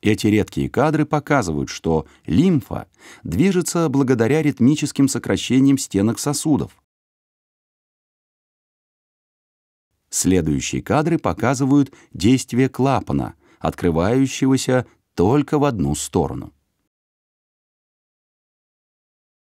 Эти редкие кадры показывают, что лимфа движется благодаря ритмическим сокращениям стенок сосудов. Следующие кадры показывают действие клапана, открывающегося только в одну сторону.